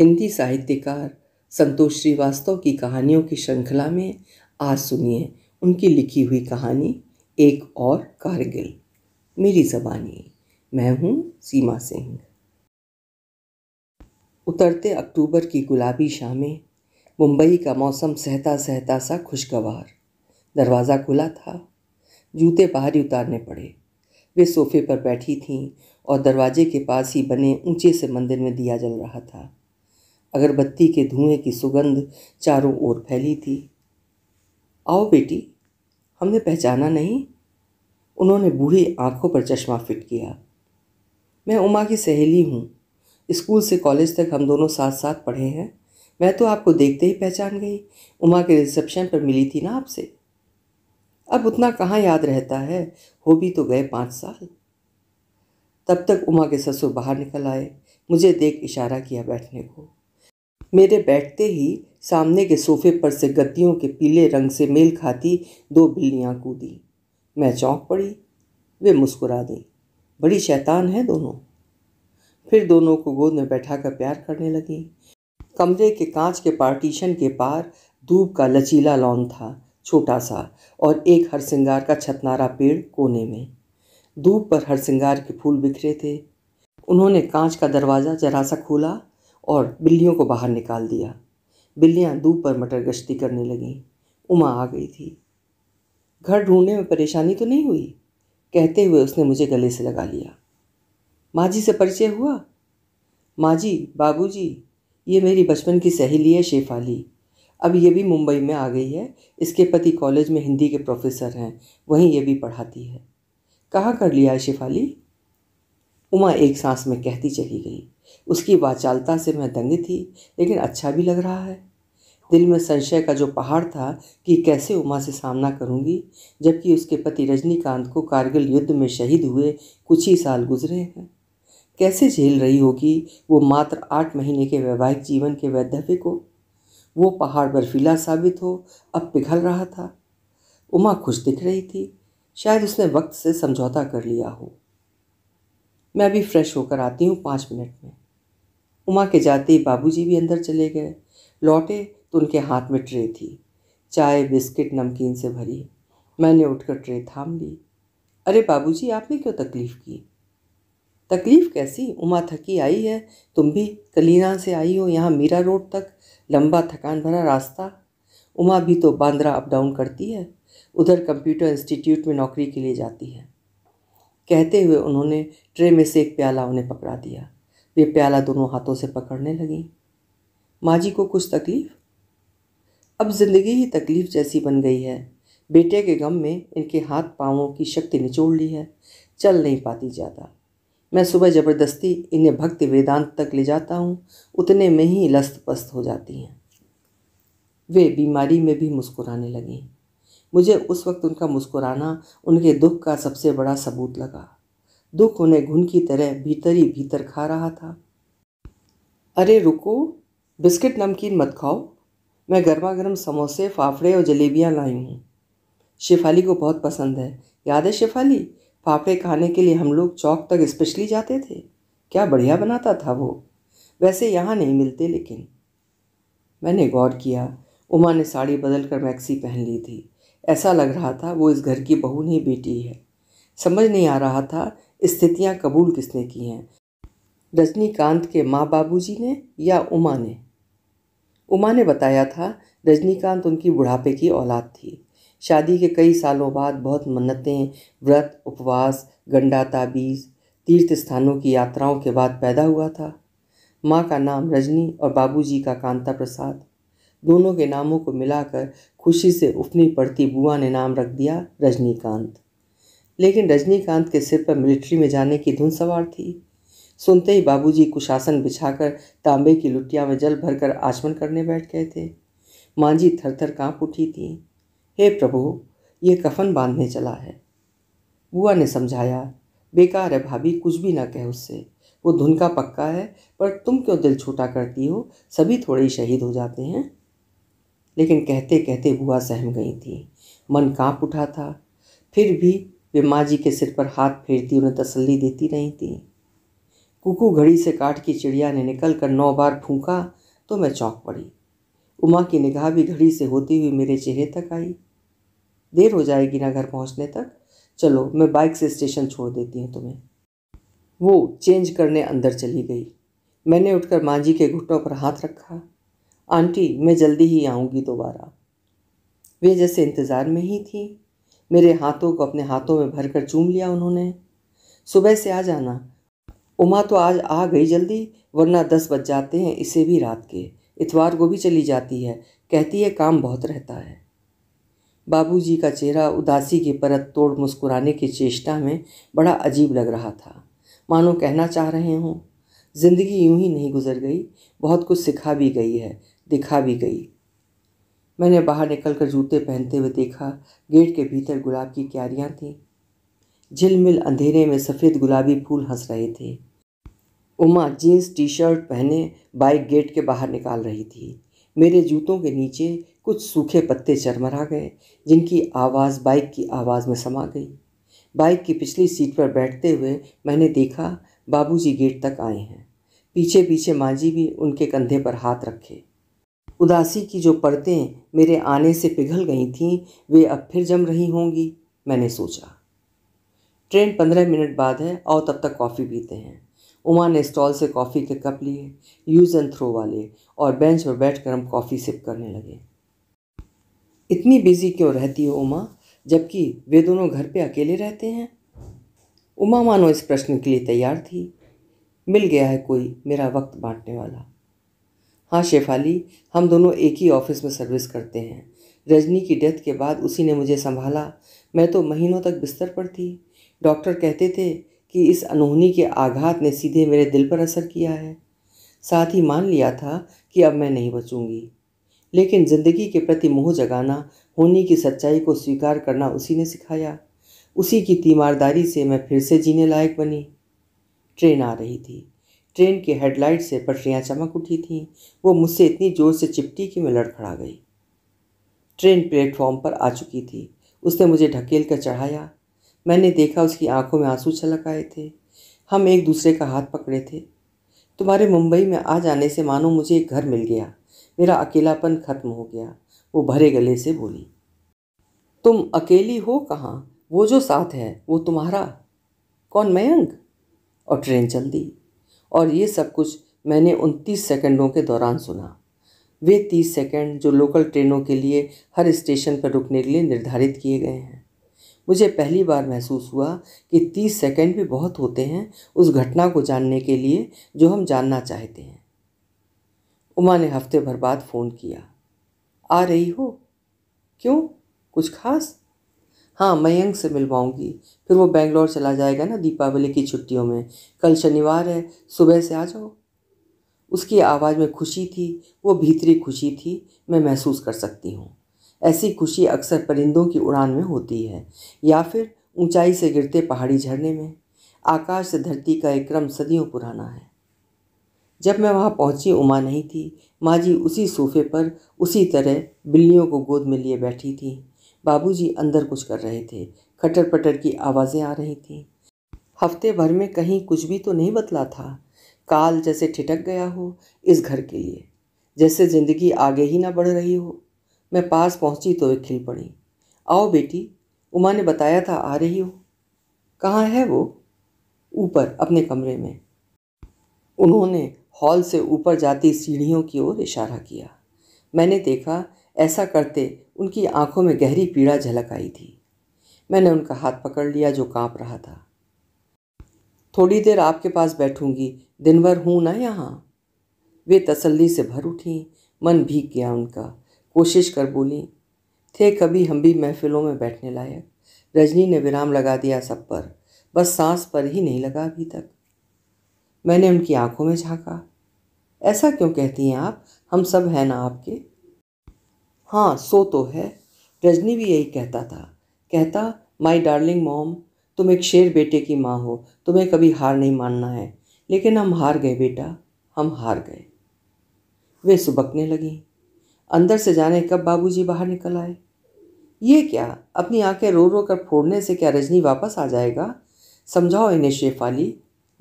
हिंदी साहित्यकार संतोष श्रीवास्तव की कहानियों की श्रृंखला में आज सुनिए उनकी लिखी हुई कहानी एक और कारगिल मेरी जबानी मैं हूँ सीमा सिंह उतरते अक्टूबर की गुलाबी शामें मुंबई का मौसम सहता सहता सा खुशगवार दरवाज़ा खुला था जूते बाहरी उतारने पड़े वे सोफे पर बैठी थीं और दरवाजे के पास ही बने ऊंचे से मंदिर में दिया जल रहा था अगरबत्ती के धुएं की सुगंध चारों ओर फैली थी आओ बेटी हमने पहचाना नहीं उन्होंने बूढ़ी आंखों पर चश्मा फिट किया मैं उमा की सहेली हूँ स्कूल से कॉलेज तक हम दोनों साथ साथ पढ़े हैं मैं तो आपको देखते ही पहचान गई उमा के रिसेप्शन पर मिली थी ना आपसे अब उतना कहाँ याद रहता है हो भी तो गए पाँच साल तब तक उमा के ससुर बाहर निकल आए मुझे देख इशारा किया बैठने को मेरे बैठते ही सामने के सोफे पर से गद्दियों के पीले रंग से मेल खाती दो बिल्लियाँ कूदी मैं चौंक पड़ी वे मुस्कुरा दी बड़ी शैतान है दोनों फिर दोनों को गोद में बैठाकर प्यार करने लगी कमरे के कांच के पार्टीशन के पार धूप का लचीला लॉन था छोटा सा और एक हरसिंगार का छतनारा पेड़ कोने में धूप पर हरसिंगार के फूल बिखरे थे उन्होंने कांच का दरवाज़ा जरा सा खोला और बिल्लियों को बाहर निकाल दिया बिल्लियाँ दूब पर मटर गश्ती करने लगीं उमा आ गई थी घर ढूंढने में परेशानी तो नहीं हुई कहते हुए उसने मुझे गले से लगा लिया माँ जी से परिचय हुआ माँ जी बाबू जी ये मेरी बचपन की सहेली है शेफाली अब ये भी मुंबई में आ गई है इसके पति कॉलेज में हिंदी के प्रोफेसर हैं वहीं ये भी पढ़ाती है कहाँ कर लिया है शेफाली उमा एक सांस में कहती चली गई उसकी वाचालता से मैं दंग थी लेकिन अच्छा भी लग रहा है दिल में संशय का जो पहाड़ था कि कैसे उमा से सामना करूंगी जबकि उसके पति रजनीकांत को कारगिल युद्ध में शहीद हुए कुछ ही साल गुजरे हैं कैसे झेल रही होगी वो मात्र आठ महीने के वैवाहिक जीवन के वैधव्य को वो पहाड़ बर्फीला साबित हो अब पिघल रहा था उमा खुश दिख रही थी शायद उसने वक्त से समझौता कर लिया हो मैं अभी फ्रेश होकर आती हूँ पाँच मिनट में उमा के जाते ही बाबूजी भी अंदर चले गए लौटे तो उनके हाथ में ट्रे थी चाय बिस्किट नमकीन से भरी मैंने उठकर ट्रे थाम ली अरे बाबूजी आपने क्यों तकलीफ़ की तकलीफ़ कैसी उमा थकी आई है तुम भी कलीना से आई हो यहाँ मीरा रोड तक लंबा थकान भरा रास्ता उमा भी तो बांद्रा अप डाउन करती है उधर कंप्यूटर इंस्टीट्यूट में नौकरी के लिए जाती है कहते हुए उन्होंने ट्रे में से एक प्याला उन्हें पकड़ा दिया वे प्याला दोनों हाथों से पकड़ने लगी माँ जी को कुछ तकलीफ अब जिंदगी ही तकलीफ जैसी बन गई है बेटे के गम में इनके हाथ पाँवों की शक्ति निचोड़ ली है चल नहीं पाती ज़्यादा मैं सुबह ज़बरदस्ती इन्हें भक्ति वेदांत तक ले जाता हूँ उतने में ही लस्त पस्त हो जाती हैं वे बीमारी में भी मुस्कुराने लगी मुझे उस वक्त उनका मुस्कुराना उनके दुख का सबसे बड़ा सबूत लगा दुख उन्हें घुन की तरह भीतर ही भीतर खा रहा था अरे रुको बिस्किट नमकीन मत खाओ मैं गर्मा गर्म समोसे फाफड़े और जलेबियाँ लाई हूँ शेफाली को बहुत पसंद है याद है शेफाली फाफड़े खाने के लिए हम लोग चौक तक स्पेशली जाते थे क्या बढ़िया बनाता था वो वैसे यहाँ नहीं मिलते लेकिन मैंने गौर किया उमा ने साड़ी बदल कर मैक्सी पहन ली थी ऐसा लग रहा था वो इस घर की बहू नहीं बेटी है समझ नहीं आ रहा था स्थितियाँ कबूल किसने की हैं रजनीकांत के माँ बाबूजी ने या उमा ने उमा ने बताया था रजनीकांत उनकी बुढ़ापे की औलाद थी शादी के कई सालों बाद बहुत मन्नतें व्रत उपवास गंडा ताबीज़ तीर्थ स्थानों की यात्राओं के बाद पैदा हुआ था माँ का नाम रजनी और बाबूजी का कांता प्रसाद दोनों के नामों को मिलाकर खुशी से उफनी पड़ती बुआ ने नाम रख दिया रजनीकांत लेकिन रजनीकांत के सिर पर मिलिट्री में जाने की धुन सवार थी सुनते ही बाबूजी कुशासन बिछाकर तांबे की लुटिया में जल भरकर आचमन करने बैठ गए थे मांझी थर थर काँप उठी थी हे प्रभु ये कफन बांधने चला है बुआ ने समझाया बेकार है भाभी कुछ भी ना कह उससे वो धुन का पक्का है पर तुम क्यों दिल छोटा करती हो सभी थोड़े ही शहीद हो जाते हैं लेकिन कहते कहते बुआ सहम गई थी मन काँप उठा था फिर भी वे माँ जी के सिर पर हाथ फेरती उन्हें तसल्ली देती रही थी कुकू घड़ी से काट की चिड़िया ने निकल कर नौ बार फूंका तो मैं चौंक पड़ी उमा की निगाह भी घड़ी से होती हुई मेरे चेहरे तक आई देर हो जाएगी ना घर पहुंचने तक चलो मैं बाइक से स्टेशन छोड़ देती हूँ तुम्हें वो चेंज करने अंदर चली गई मैंने उठकर माँ जी के घुटनों पर हाथ रखा आंटी मैं जल्दी ही आऊँगी दोबारा वे जैसे इंतज़ार में ही थी मेरे हाथों को अपने हाथों में भरकर चूम लिया उन्होंने सुबह से आ जाना उमा तो आज आ गई जल्दी वरना दस बज जाते हैं इसे भी रात के इतवार को भी चली जाती है कहती है काम बहुत रहता है बाबूजी का चेहरा उदासी की परत तोड़ मुस्कुराने की चेष्टा में बड़ा अजीब लग रहा था मानो कहना चाह रहे हों ज़िंदगी यूं ही नहीं गुजर गई बहुत कुछ सिखा भी गई है दिखा भी गई मैंने बाहर निकलकर जूते पहनते हुए देखा गेट के भीतर गुलाब की क्यारियाँ थीं झिलमिल अंधेरे में सफ़ेद गुलाबी फूल हंस रहे थे उमा जीन्स टी शर्ट पहने बाइक गेट के बाहर निकाल रही थी मेरे जूतों के नीचे कुछ सूखे पत्ते चरमरा गए जिनकी आवाज़ बाइक की आवाज़ में समा गई बाइक की पिछली सीट पर बैठते हुए मैंने देखा बाबूजी गेट तक आए हैं पीछे पीछे माँ जी भी उनके कंधे पर हाथ रखे उदासी की जो परतें मेरे आने से पिघल गई थीं वे अब फिर जम रही होंगी मैंने सोचा ट्रेन पंद्रह मिनट बाद है और तब तक कॉफ़ी पीते हैं उमा ने स्टॉल से कॉफ़ी के कप लिए यूज़ एंड थ्रो वाले और बेंच पर बैठ हम कॉफ़ी सिप करने लगे इतनी बिजी क्यों रहती हो उमा जबकि वे दोनों घर पे अकेले रहते हैं उमा मानो इस प्रश्न के लिए तैयार थी मिल गया है कोई मेरा वक्त बांटने वाला हाँ शेफाली हम दोनों एक ही ऑफिस में सर्विस करते हैं रजनी की डेथ के बाद उसी ने मुझे संभाला मैं तो महीनों तक बिस्तर पर थी डॉक्टर कहते थे कि इस अनहोनी के आघात ने सीधे मेरे दिल पर असर किया है साथ ही मान लिया था कि अब मैं नहीं बचूंगी लेकिन ज़िंदगी के प्रति मोह जगाना होनी की सच्चाई को स्वीकार करना उसी ने सिखाया उसी की तीमारदारी से मैं फिर से जीने लायक बनी ट्रेन आ रही थी ट्रेन की हेडलाइट से पटरियाँ चमक उठी थीं वो मुझसे इतनी ज़ोर से चिपटी कि मैं लड़खड़ा गई ट्रेन प्लेटफॉर्म पर आ चुकी थी उसने मुझे ढकेल कर चढ़ाया मैंने देखा उसकी आंखों में आंसू छलक आए थे हम एक दूसरे का हाथ पकड़े थे तुम्हारे मुंबई में आ जाने से मानो मुझे एक घर मिल गया मेरा अकेलापन खत्म हो गया वो भरे गले से बोली तुम अकेली हो कहाँ वो जो साथ है वो तुम्हारा कौन मयंक और ट्रेन चल दी और ये सब कुछ मैंने उन तीस सेकेंडों के दौरान सुना वे तीस सेकेंड जो लोकल ट्रेनों के लिए हर स्टेशन पर रुकने के लिए निर्धारित किए गए हैं मुझे पहली बार महसूस हुआ कि तीस सेकेंड भी बहुत होते हैं उस घटना को जानने के लिए जो हम जानना चाहते हैं उमा ने हफ्ते भर बाद फ़ोन किया आ रही हो क्यों कुछ खास हाँ मयंक से पाऊँगी फिर वो बेंगलोर चला जाएगा ना दीपावली की छुट्टियों में कल शनिवार है सुबह से आ जाओ उसकी आवाज़ में खुशी थी वो भीतरी खुशी थी मैं महसूस कर सकती हूँ ऐसी खुशी अक्सर परिंदों की उड़ान में होती है या फिर ऊंचाई से गिरते पहाड़ी झरने में आकाश से धरती का एक क्रम सदियों पुराना है जब मैं वहाँ पहुँची उमा नहीं थी माँ जी उसी सोफे पर उसी तरह बिल्लियों को गोद में लिए बैठी थी बाबूजी अंदर कुछ कर रहे थे खटर पटर की आवाज़ें आ रही थीं हफ्ते भर में कहीं कुछ भी तो नहीं बतला था काल जैसे ठिटक गया हो इस घर के लिए जैसे ज़िंदगी आगे ही ना बढ़ रही हो मैं पास पहुंची तो वे खिल पड़ी आओ बेटी उमा ने बताया था आ रही हो कहाँ है वो ऊपर अपने कमरे में उन्होंने हॉल से ऊपर जाती सीढ़ियों की ओर इशारा किया मैंने देखा ऐसा करते उनकी आंखों में गहरी पीड़ा झलक आई थी मैंने उनका हाथ पकड़ लिया जो कांप रहा था थोड़ी देर आपके पास बैठूंगी दिन भर हूँ ना यहाँ वे तसल्ली से भर उठी मन भीग गया उनका कोशिश कर बोली थे कभी हम भी महफिलों में बैठने लायक रजनी ने विराम लगा दिया सब पर बस सांस पर ही नहीं लगा अभी तक मैंने उनकी आंखों में झांका ऐसा क्यों कहती हैं आप हम सब हैं ना आपके हाँ सो तो है रजनी भी यही कहता था कहता माई डार्लिंग मॉम तुम एक शेर बेटे की माँ हो तुम्हें कभी हार नहीं मानना है लेकिन हम हार गए बेटा हम हार गए वे सुबकने लगी अंदर से जाने कब बाबूजी बाहर निकल आए ये क्या अपनी आंखें रो रो कर फोड़ने से क्या रजनी वापस आ जाएगा समझाओ इन्हें शेफाली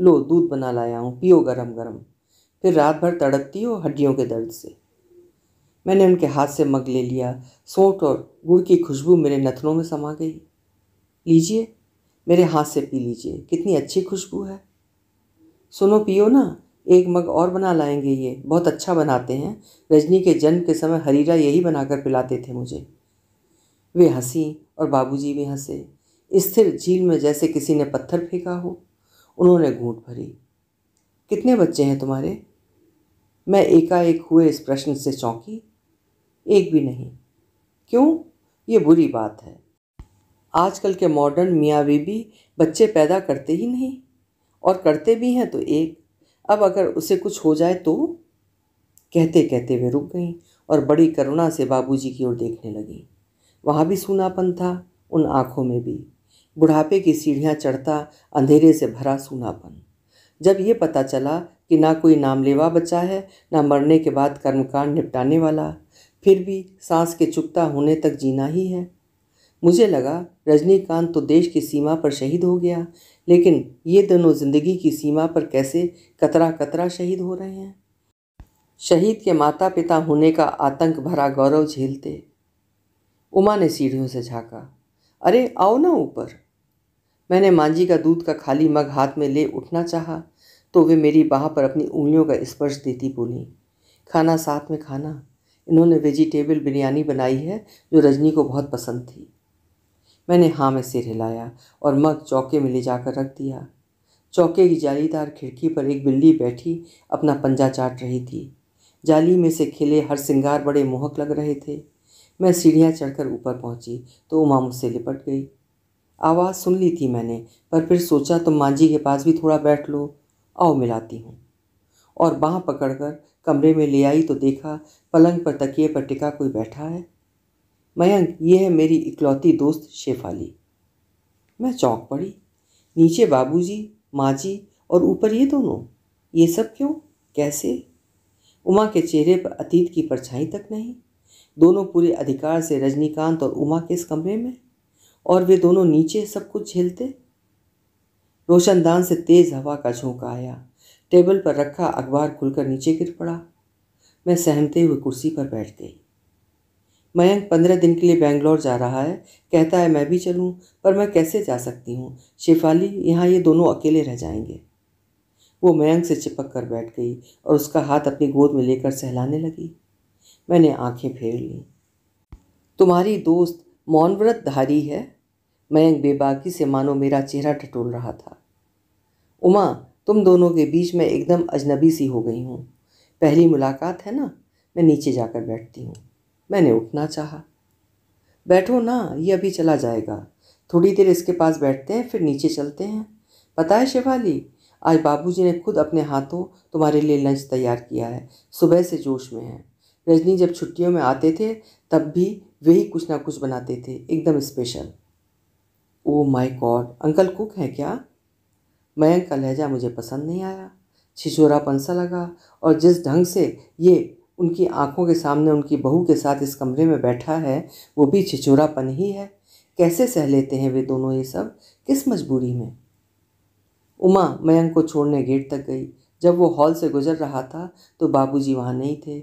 लो दूध बना लाया हूँ पियो गरम गरम फिर रात भर तड़पती हो हड्डियों के दर्द से मैंने उनके हाथ से मग ले लिया सोट और गुड़ की खुशबू मेरे नथनों में समा गई लीजिए मेरे हाथ से पी लीजिए कितनी अच्छी खुशबू है सुनो पियो ना एक मग और बना लाएंगे ये बहुत अच्छा बनाते हैं रजनी के जन्म के समय हरीरा यही बनाकर पिलाते थे मुझे वे हंसी और बाबूजी भी हंसे स्थिर झील में जैसे किसी ने पत्थर फेंका हो उन्होंने घूट भरी कितने बच्चे हैं तुम्हारे मैं एकाएक हुए इस प्रश्न से चौंकी एक भी नहीं क्यों ये बुरी बात है आजकल के मॉडर्न मियाँ बीबी बच्चे पैदा करते ही नहीं और करते भी हैं तो एक अब अगर उसे कुछ हो जाए तो कहते कहते वे रुक गई और बड़ी करुणा से बाबूजी की ओर देखने लगीं वहाँ भी सूनापन था उन आँखों में भी बुढ़ापे की सीढ़ियाँ चढ़ता अंधेरे से भरा सूनापन जब ये पता चला कि ना कोई नामलेवा बचा है ना मरने के बाद कर्मकांड निपटाने वाला फिर भी सांस के चुकता होने तक जीना ही है मुझे लगा रजनीकांत तो देश की सीमा पर शहीद हो गया लेकिन ये दोनों जिंदगी की सीमा पर कैसे कतरा कतरा शहीद हो रहे हैं शहीद के माता पिता होने का आतंक भरा गौरव झेलते उमा ने सीढ़ियों से झाँका अरे आओ ना ऊपर मैंने मांझी का दूध का खाली मग हाथ में ले उठना चाहा तो वे मेरी बाह पर अपनी उंगलियों का स्पर्श देती बोली खाना साथ में खाना इन्होंने वेजिटेबल बिरयानी बनाई है जो रजनी को बहुत पसंद थी मैंने हाँ में सिर हिलाया और मग चौके में ले जाकर रख दिया चौके की जालीदार खिड़की पर एक बिल्ली बैठी अपना पंजा चाट रही थी जाली में से खिले हर सिंगार बड़े मोहक लग रहे थे मैं सीढ़ियाँ चढ़कर ऊपर पहुँची तो उमा मुझसे लिपट गई आवाज़ सुन ली थी मैंने पर फिर सोचा तुम मांझी के पास भी थोड़ा बैठ लो आओ मिलाती हूँ और बाह पकड़कर कमरे में ले आई तो देखा पलंग पर तकिए पर टिका कोई बैठा है मयंक ये है मेरी इकलौती दोस्त शेफाली मैं चौंक पड़ी नीचे बाबूजी माँ जी और ऊपर ये दोनों ये सब क्यों कैसे उमा के चेहरे पर अतीत की परछाई तक नहीं दोनों पूरे अधिकार से रजनीकांत और उमा के इस कमरे में और वे दोनों नीचे सब कुछ झेलते रोशनदान से तेज हवा का झोंका आया टेबल पर रखा अखबार खुलकर नीचे गिर पड़ा मैं सहमते हुए कुर्सी पर बैठ गई मयंक पंद्रह दिन के लिए बेंगलोर जा रहा है कहता है मैं भी चलूँ पर मैं कैसे जा सकती हूँ शेफाली यहाँ ये दोनों अकेले रह जाएंगे वो मयंक से चिपक कर बैठ गई और उसका हाथ अपनी गोद में लेकर सहलाने लगी मैंने आंखें फेर ली तुम्हारी दोस्त मौनव्रतधारी है मयंक बेबाकी से मानो मेरा चेहरा टटोल रहा था उमा तुम दोनों के बीच में एकदम अजनबी सी हो गई हूँ पहली मुलाकात है ना मैं नीचे जाकर बैठती हूँ मैंने उठना चाहा बैठो ना ये अभी चला जाएगा थोड़ी देर इसके पास बैठते हैं फिर नीचे चलते हैं पता है शिवाली आज बाबूजी ने खुद अपने हाथों तुम्हारे लिए लंच तैयार किया है सुबह से जोश में है रजनी जब छुट्टियों में आते थे तब भी वही कुछ ना कुछ बनाते थे एकदम special oh my God uncle cook हैं क्या मयंक का लहजा मुझे पसंद नहीं आया छिछोरापन सा लगा और जिस ढंग से ये उनकी आंखों के सामने उनकी बहू के साथ इस कमरे में बैठा है वो भी छिछोरापन ही है कैसे सह लेते हैं वे दोनों ये सब किस मजबूरी में उमा मयंक को छोड़ने गेट तक गई जब वो हॉल से गुजर रहा था तो बाबूजी वहाँ नहीं थे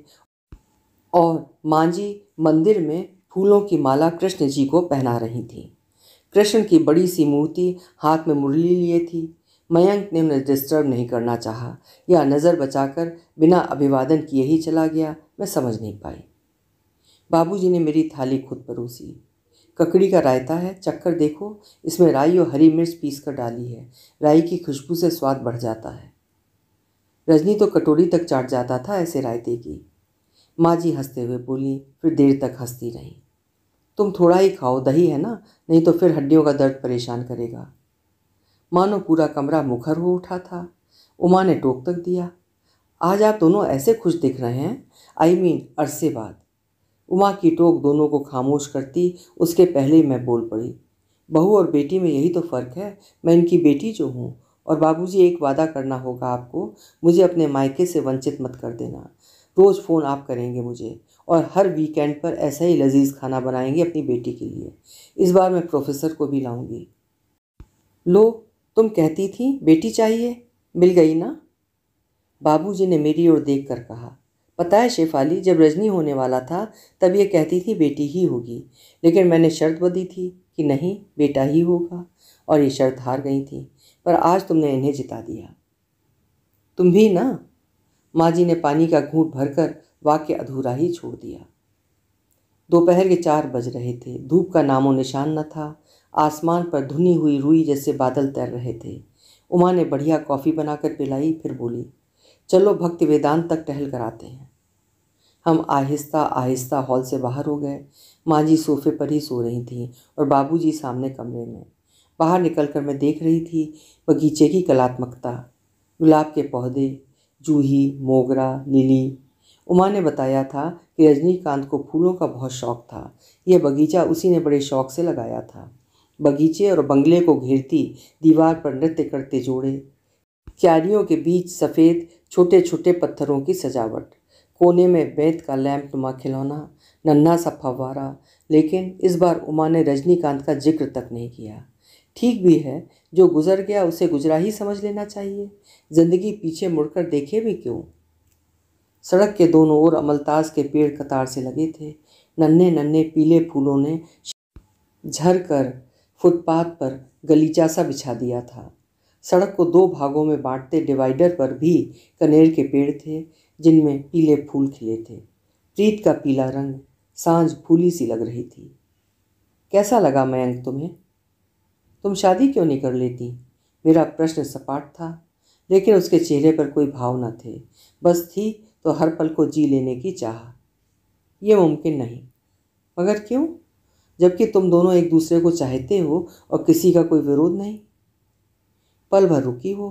और माँ जी मंदिर में फूलों की माला कृष्ण जी को पहना रही थी कृष्ण की बड़ी सी मूर्ति हाथ में मुरली लिए थी मयंक ने उन्हें डिस्टर्ब नहीं करना चाहा या नज़र बचाकर बिना अभिवादन किए ही चला गया मैं समझ नहीं पाई बाबूजी ने मेरी थाली खुद परोसी ककड़ी का रायता है चक्कर देखो इसमें राई और हरी मिर्च पीस कर डाली है राई की खुशबू से स्वाद बढ़ जाता है रजनी तो कटोरी तक चाट जाता था ऐसे रायते की माँ जी हंसते हुए बोली फिर देर तक हंसती रहीं तुम थोड़ा ही खाओ दही है ना नहीं तो फिर हड्डियों का दर्द परेशान करेगा मानो पूरा कमरा मुखर हो उठा था उमा ने टोक तक दिया आज आप दोनों ऐसे खुश दिख रहे हैं आई मीन अरसे बाद उमा की टोक दोनों को खामोश करती उसके पहले ही मैं बोल पड़ी बहू और बेटी में यही तो फ़र्क है मैं इनकी बेटी जो हूँ और बाबूजी एक वादा करना होगा आपको मुझे अपने मायके से वंचित मत कर देना रोज़ फ़ोन आप करेंगे मुझे और हर वीकेंड पर ऐसा ही लजीज खाना बनाएंगे अपनी बेटी के लिए इस बार मैं प्रोफेसर को भी लाऊंगी लो तुम कहती थी बेटी चाहिए मिल गई ना बाबूजी ने मेरी ओर देख कर कहा पता है शेफाली जब रजनी होने वाला था तब ये कहती थी बेटी ही होगी लेकिन मैंने शर्त बदी थी कि नहीं बेटा ही होगा और ये शर्त हार गई थी पर आज तुमने इन्हें जिता दिया तुम भी ना माँ जी ने पानी का भर भरकर वाक्य अधूरा ही छोड़ दिया दोपहर के चार बज रहे थे धूप का नामो निशान न था आसमान पर धुनी हुई रुई जैसे बादल तैर रहे थे उमा ने बढ़िया कॉफ़ी बनाकर पिलाई फिर बोली चलो भक्त वेदांत तक टहल कर आते हैं हम आहिस्ता आहिस्ता हॉल से बाहर हो गए माँ जी सोफे पर ही सो रही थी और बाबूजी सामने कमरे में बाहर निकलकर मैं देख रही थी बगीचे की कलात्मकता गुलाब के पौधे जूही मोगरा लिली उमा ने बताया था कि रजनीकांत को फूलों का बहुत शौक था यह बगीचा उसी ने बड़े शौक से लगाया था बगीचे और बंगले को घेरती दीवार पर नृत्य करते जोड़े क्यारियों के बीच सफ़ेद छोटे छोटे पत्थरों की सजावट कोने में बैत का लैंप नुमा खिलौना नन्हा सा फवारा लेकिन इस बार उमा ने रजनीकांत का जिक्र तक नहीं किया ठीक भी है जो गुजर गया उसे गुजरा ही समझ लेना चाहिए ज़िंदगी पीछे मुड़कर देखे भी क्यों सड़क के दोनों ओर अमलताज के पेड़ कतार से लगे थे नन्हे नन्हे पीले फूलों ने झर कर फुटपाथ पर गलीचा सा बिछा दिया था सड़क को दो भागों में बांटते डिवाइडर पर भी कनेर के पेड़ थे जिनमें पीले फूल खिले थे प्रीत का पीला रंग सांझ फूली सी लग रही थी कैसा लगा मयंक तुम्हें तुम शादी क्यों नहीं कर लेती मेरा प्रश्न सपाट था लेकिन उसके चेहरे पर कोई भाव न थे बस थी तो हर पल को जी लेने की चाह ये मुमकिन नहीं मगर क्यों जबकि तुम दोनों एक दूसरे को चाहते हो और किसी का कोई विरोध नहीं पल भर रुकी हो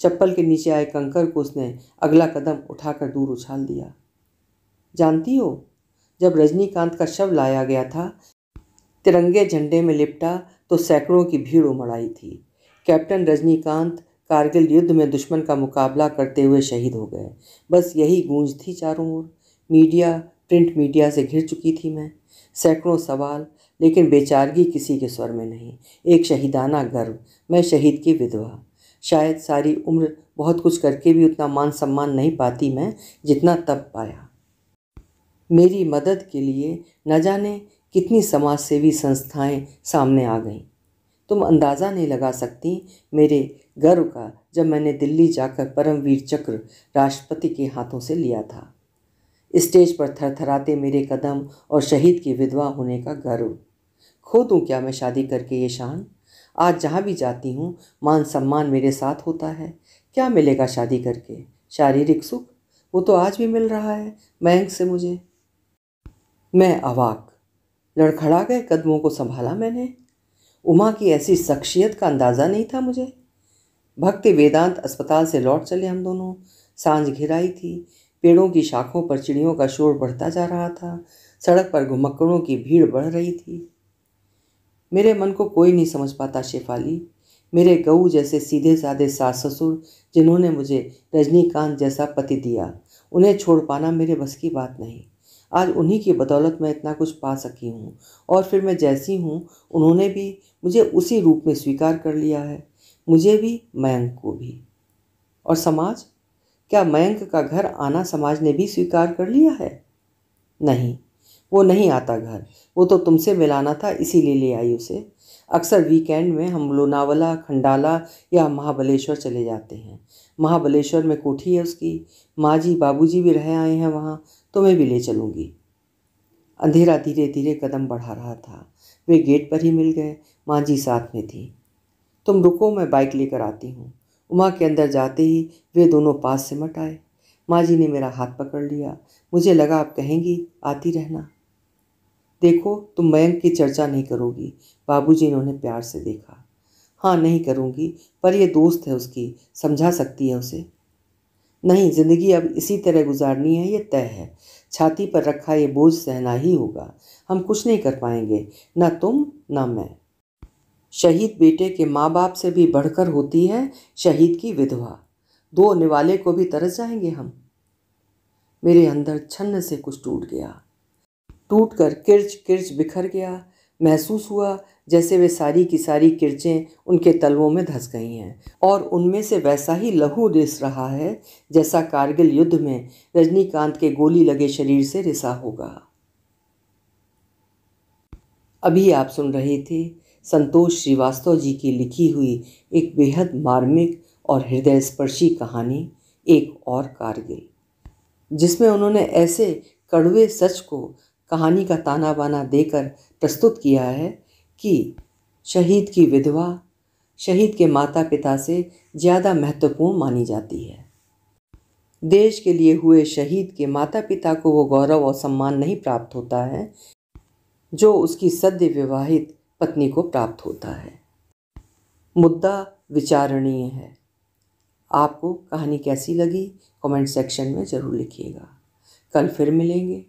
चप्पल के नीचे आए कंकर को उसने अगला कदम उठाकर दूर उछाल दिया जानती हो जब रजनीकांत का शव लाया गया था तिरंगे झंडे में लिपटा तो सैकड़ों की भीड़ उमड़ आई थी कैप्टन रजनीकांत कारगिल युद्ध में दुश्मन का मुकाबला करते हुए शहीद हो गए बस यही गूंज थी चारों ओर मीडिया प्रिंट मीडिया से घिर चुकी थी मैं सैकड़ों सवाल लेकिन बेचारगी किसी के स्वर में नहीं एक शहीदाना गर्व मैं शहीद की विधवा शायद सारी उम्र बहुत कुछ करके भी उतना मान सम्मान नहीं पाती मैं जितना तब पाया मेरी मदद के लिए न जाने कितनी समाजसेवी संस्थाएं सामने आ गईं तुम अंदाज़ा नहीं लगा सकती मेरे गर्व का जब मैंने दिल्ली जाकर परमवीर चक्र राष्ट्रपति के हाथों से लिया था स्टेज पर थरथराते मेरे कदम और शहीद की विधवा होने का गर्व खो दूँ क्या मैं शादी करके ये शान आज जहाँ भी जाती हूँ मान सम्मान मेरे साथ होता है क्या मिलेगा शादी करके शारीरिक सुख वो तो आज भी मिल रहा है बैंक से मुझे मैं अवाक लड़खड़ा गए कदमों को संभाला मैंने उमा की ऐसी शख्सियत का अंदाज़ा नहीं था मुझे भक्ति वेदांत अस्पताल से लौट चले हम दोनों सांझ घिराई थी पेड़ों की शाखों पर चिड़ियों का शोर बढ़ता जा रहा था सड़क पर घुमक्कड़ों की भीड़ बढ़ रही थी मेरे मन को कोई नहीं समझ पाता शेफाली मेरे गऊ जैसे सीधे साधे सास ससुर जिन्होंने मुझे रजनीकांत जैसा पति दिया उन्हें छोड़ पाना मेरे बस की बात नहीं आज उन्हीं की बदौलत मैं इतना कुछ पा सकी हूँ और फिर मैं जैसी हूँ उन्होंने भी मुझे उसी रूप में स्वीकार कर लिया है मुझे भी मयंक को भी और समाज क्या मयंक का घर आना समाज ने भी स्वीकार कर लिया है नहीं वो नहीं आता घर वो तो तुमसे मिलाना था इसीलिए ले आई उसे अक्सर वीकेंड में हम लोनावला खंडाला या महाबलेश्वर चले जाते हैं महाबलेश्वर में कोठी है उसकी माँ जी बाबू जी भी रह आए हैं वहाँ तो मैं भी ले चलूँगी अंधेरा धीरे धीरे कदम बढ़ा रहा था वे गेट पर ही मिल गए माँ जी साथ में थी तुम रुको मैं बाइक लेकर आती हूँ उमा के अंदर जाते ही वे दोनों पास सिमट आए माँ जी ने मेरा हाथ पकड़ लिया मुझे लगा आप कहेंगी आती रहना देखो तुम मयंक की चर्चा नहीं करोगी बाबूजी ने उन्हें प्यार से देखा हाँ नहीं करूँगी पर यह दोस्त है उसकी समझा सकती है उसे नहीं ज़िंदगी अब इसी तरह गुजारनी है ये तय है छाती पर रखा ये बोझ सहना ही होगा हम कुछ नहीं कर पाएंगे ना तुम ना मैं शहीद बेटे के माँ बाप से भी बढ़कर होती है शहीद की विधवा दो निवाले को भी तरस जाएंगे हम मेरे अंदर छन्न से कुछ टूट गया टूट कर किर्च किर्च बिखर गया महसूस हुआ जैसे वे सारी की सारी किरचें उनके तलवों में धस गई हैं और उनमें से वैसा ही लहू रिस रहा है जैसा कारगिल युद्ध में रजनीकांत के गोली लगे शरीर से रिसा होगा अभी आप सुन रहे थे संतोष श्रीवास्तव जी की लिखी हुई एक बेहद मार्मिक और हृदय स्पर्शी कहानी एक और कारगिल जिसमें उन्होंने ऐसे कड़वे सच को कहानी का ताना बाना देकर प्रस्तुत किया है कि शहीद की विधवा शहीद के माता पिता से ज़्यादा महत्वपूर्ण मानी जाती है देश के लिए हुए शहीद के माता पिता को वो गौरव और सम्मान नहीं प्राप्त होता है जो उसकी सद्य विवाहित पत्नी को प्राप्त होता है मुद्दा विचारणीय है आपको कहानी कैसी लगी कमेंट सेक्शन में ज़रूर लिखिएगा कल फिर मिलेंगे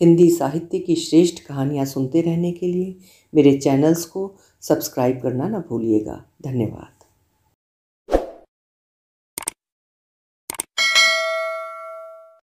हिंदी साहित्य की श्रेष्ठ कहानियाँ सुनते रहने के लिए मेरे चैनल्स को सब्सक्राइब करना ना भूलिएगा धन्यवाद